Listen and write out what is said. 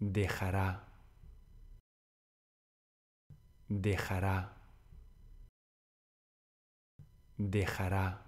dejará, dejará, dejará.